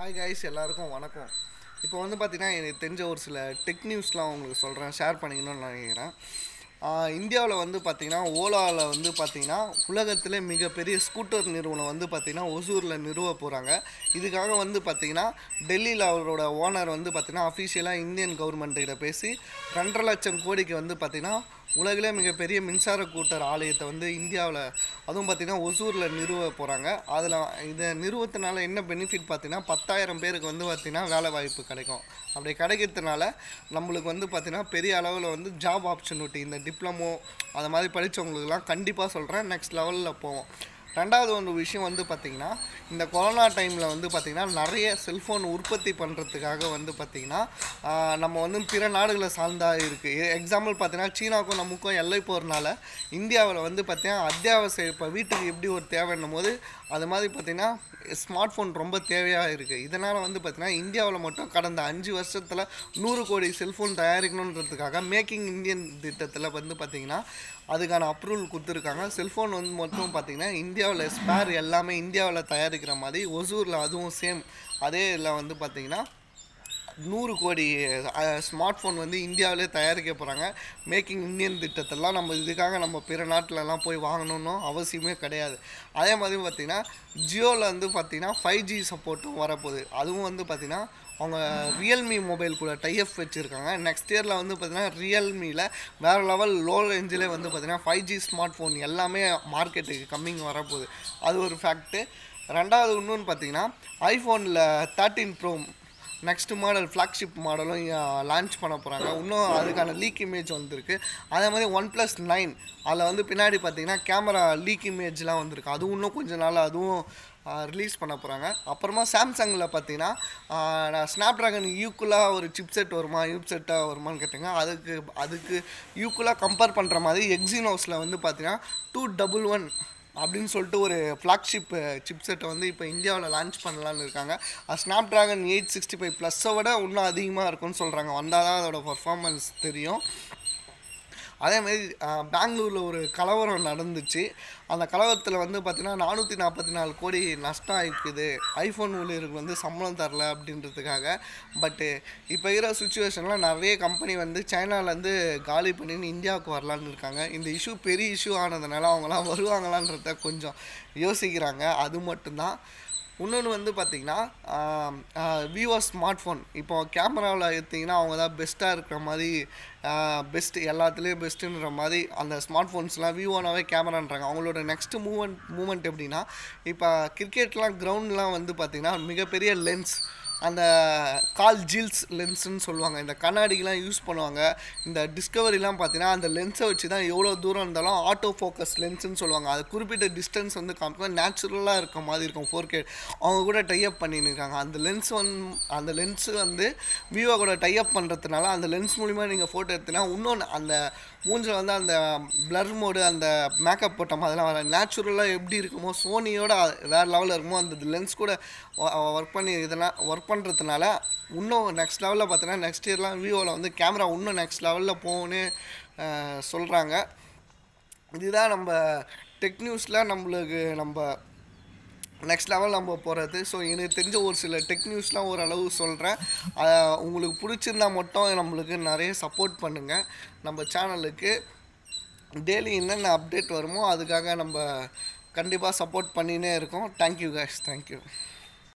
hi guys எல்லாருக்கும் வணக்கம் இப்போ வந்து பார்த்திங்கன்னா எனக்கு தெரிஞ்ச ஒரு சில டெக் நியூஸ்லாம் உங்களுக்கு சொல்கிறேன் ஷேர் பண்ணிக்கணும்னு நினைக்கிறேன் இந்தியாவில் வந்து பார்த்திங்கன்னா ஓலாவில் வந்து பார்த்திங்கன்னா உலகத்தில் மிகப்பெரிய ஸ்கூட்டர் நிறுவனம் வந்து பார்த்திங்கன்னா ஒசூரில் நிறுவ போகிறாங்க இதுக்காக வந்து பார்த்திங்கன்னா டெல்லியில் அவரோட ஓனர் வந்து பார்த்திங்கன்னா அஃபிஷியலாக இந்தியன் கவர்மெண்ட்டுக்கிட்ட பேசி ரெண்டரை லட்சம் கோடிக்கு வந்து பார்த்திங்கன்னா உலகிலே மிகப்பெரிய மின்சார கூட்டர் ஆலயத்தை வந்து இந்தியாவில் அதுவும் பார்த்திங்கன்னா ஒசூரில் நிறுவ போகிறாங்க அதில் இதை நிறுவத்தினால என்ன பெனிஃபிட் பார்த்திங்கன்னா பத்தாயிரம் பேருக்கு வந்து பார்த்திங்கன்னா வேலை வாய்ப்பு கிடைக்கும் அப்படி கிடைக்கிறதுனால நம்மளுக்கு வந்து பார்த்திங்கன்னா பெரிய அளவில் வந்து ஜாப் ஆப்பர்ச்சுனிட்டி இந்த டிப்ளமோ அதை மாதிரி படித்தவங்களுக்குலாம் கண்டிப்பாக சொல்கிறேன் நெக்ஸ்ட் லெவலில் போவோம் ரெண்டாவது ஒரு விஷயம் வந்து பார்த்திங்கன்னா இந்த கொரோனா டைமில் வந்து பார்த்திங்கன்னா நிறைய செல்ஃபோன் உற்பத்தி பண்ணுறதுக்காக வந்து பார்த்திங்கன்னா நம்ம வந்து பிற நாடுகளை சார்ந்தா இருக்குது எக்ஸாம்பிள் பார்த்திங்கன்னா சீனாவுக்கும் நமக்கும் எல்லை போகிறனால இந்தியாவில் வந்து பார்த்திங்கன்னா அத்தியாவசிய இப்போ வீட்டுக்கு எப்படி ஒரு தேவைன்னும் போது அது மாதிரி பார்த்திங்கன்னா ஸ்மார்ட் ஃபோன் ரொம்ப தேவையாக இருக்குது இதனால் வந்து பார்த்திங்கன்னா இந்தியாவில் மட்டும் கடந்த அஞ்சு வருஷத்தில் நூறு கோடி செல்ஃபோன் தயாரிக்கணுன்றதுக்காக மேக்கிங் இந்தியன் திட்டத்தில் வந்து பார்த்திங்கன்னா அதுக்கான அப்ரூவல் கொடுத்துருக்காங்க செல்ஃபோன் வந்து மொத்தம் பார்த்திங்கன்னா இந்தியா இந்தியாவில் ஸ்பேர் எல்லாமே இந்தியாவில் தயாரிக்கிற மாதிரி ஒசூரில் அதுவும் சேம் அதே இதில் வந்து பார்த்திங்கன்னா நூறு கோடி ஸ்மார்ட் ஃபோன் வந்து இந்தியாவிலே தயாரிக்க போகிறாங்க மேக்கிங் இந்தியன் திட்டத்தெல்லாம் நம்ம இதுக்காக நம்ம பிற நாட்டிலலாம் போய் வாங்கணும்னு அவசியமே கிடையாது அதே மாதிரி பார்த்திங்கன்னா ஜியோவில் வந்து பார்த்திங்கன்னா ஃபைவ் ஜி சப்போர்ட்டும் வரப்போகுது அதுவும் வந்து பார்த்திங்கன்னா அவங்க ரியல்மி மொபைல் கூட டைப் வச்சுருக்காங்க நெக்ஸ்ட் இயரில் வந்து பார்த்தீங்கன்னா ரியல்மியில் வேறு லெவல் லோ ரேஞ்சிலே வந்து பார்த்திங்கன்னா ஃபைவ் ஜி ஸ்மார்ட் ஃபோன் எல்லாமே மார்க்கெட்டுக்கு கம்மிங் வரப்போகுது அது ஒரு ஃபேக்ட்டு ரெண்டாவது இன்னொன்று பார்த்தீங்கன்னா ஐஃபோனில் thirteen pro next model flagship மாடலும் லான்ச் பண்ண போகிறாங்க இன்னும் அதுக்கான லீக் இமேஜ் வந்திருக்கு அதே மாதிரி ஒன் ப்ளஸ் நைன் அதில் வந்து பின்னாடி பார்த்தீங்கன்னா கேமரா லீக் இமேஜ்லாம் வந்திருக்கு அதுவும் இன்னும் கொஞ்ச நாள் அதுவும் ரிலீஸ் பண்ண போகிறாங்க அப்புறமா சாம்சங்கில் பார்த்தீங்கன்னா ஸ்னாப் ட்ராகன் யூக்குலாக ஒரு சிப் செட் வருமா யூப் செட்டாக வருமானு கேட்டிங்க அதுக்கு அதுக்கு யூக்குலாக கம்பேர் பண்ணுற மாதிரி எக்ஸினோஸில் வந்து பார்த்தீங்கன்னா டூ டபுள் ஒன் அப்படின்னு சொல்லிட்டு ஒரு ஃப்ளாக்ஷிப் சிப்செட்டை வந்து இப்போ இந்தியாவில் லான்ச் பண்ணலான்னு இருக்காங்க அது Snapdragon eight sixty five ப்ளஸ்ஸை விட இன்னும் அதிகமாக இருக்கும்னு சொல்கிறாங்க வந்தால் தான் அதோட பர்ஃபார்மன்ஸ் தெரியும் அதே மாதிரி பெங்களூரில் ஒரு கலவரம் நடந்துச்சு அந்த கலவரத்தில் வந்து பார்த்திங்கன்னா நானூற்றி நாற்பத்தி நாலு கோடி நஷ்டம் ஆகிருக்குது ஐஃபோன் ஊழியருக்கு வந்து சம்பளம் தரல அப்படின்றதுக்காக பட்டு இப்போ இருக்கிற சுச்சுவேஷனில் நிறைய கம்பெனி வந்து சைனாலேருந்து காலி பண்ணின்னு இந்தியாவுக்கு வரலான்னு இருக்காங்க இந்த இஷ்யூ பெரிய இஷ்யூ ஆனதுனால அவங்களாம் வருவாங்களான்றத கொஞ்சம் யோசிக்கிறாங்க அது மட்டும்தான் இன்னொன்று வந்து பார்த்திங்கன்னா விவோ ஸ்மார்ட் ஃபோன் இப்போது கேமராவில் எடுத்திங்கன்னா அவங்க தான் பெஸ்ட்டாக இருக்கிற மாதிரி பெஸ்ட்டு எல்லாத்துலேயும் பெஸ்ட்டுன்ற மாதிரி அந்த ஸ்மார்ட் ஃபோன்ஸ்லாம் வியூவானாவே கேமரான்றாங்க அவங்களோட நெக்ஸ்ட்டு மூமெண்ட் மூமெண்ட் எப்படின்னா இப்போ கிரிக்கெட்லாம் கிரவுண்ட்லாம் வந்து பார்த்திங்கன்னா மிகப்பெரிய லென்ஸ் அந்த கால் ஜீல்ஸ் லென்ஸுன்னு சொல்லுவாங்க இந்த கண்ணாடிலாம் யூஸ் பண்ணுவாங்க இந்த டிஸ்கவரிலாம் பார்த்தீங்கன்னா அந்த லென்ஸை வச்சு தான் எவ்வளோ தூரம் இருந்தாலும் ஆட்டோ ஃபோக்கஸ் லென்ஸுன்னு சொல்லுவாங்க அது குறிப்பிட்ட டிஸ்டன்ஸ் வந்து காமிக்கும் நேச்சுரலாக இருக்க மாதிரி இருக்கும் ஃபோர் கே அவங்க கூட டைப் பண்ணியிருக்காங்க அந்த லென்ஸ் வந்து அந்த லென்ஸு வந்து விவோ கூட டைப் பண்ணுறதுனால அந்த லென்ஸ் மூலிமா நீங்கள் ஃபோட்டோ ஃபோட்டோ இன்னொன்று அந்த மூஞ்சில் வந்து அந்த பிளர் மோடு அந்த மேக்கப் போட்ட மாதிரிலாம் வர நேச்சுரலாக எப்படி இருக்குமோ சோனியோட வேறு லெவலில் இருக்குமோ அந்த லென்ஸ் கூட ஒர்க் பண்ணி இதெல்லாம் ஒர்க் பண்ணுறதுனால இன்னும் நெக்ஸ்ட் லெவலில் பார்த்தோன்னா நெக்ஸ்ட் இயர்லாம் வீவோவில் வந்து கேமரா இன்னும் நெக்ஸ்ட் லெவலில் போகணுன்னு சொல்கிறாங்க இதுதான் நம்ம டெக் நியூஸில் நம்மளுக்கு நம்ம நெக்ஸ்ட் லெவல் நம்ம போகிறது ஸோ எனக்கு தெரிஞ்ச ஒரு சில டெக் நியூஸ்லாம் ஓரளவு சொல்கிறேன் உங்களுக்கு பிடிச்சிருந்தா மட்டும் நம்மளுக்கு நிறைய சப்போர்ட் பண்ணுங்கள் நம்ம சேனலுக்கு டெய்லி என்னென்ன அப்டேட் வருமோ அதுக்காக நம்ம கண்டிப்பாக சப்போர்ட் பண்ணினே இருக்கோம் தேங்க்யூ கேஷ் தேங்க்யூ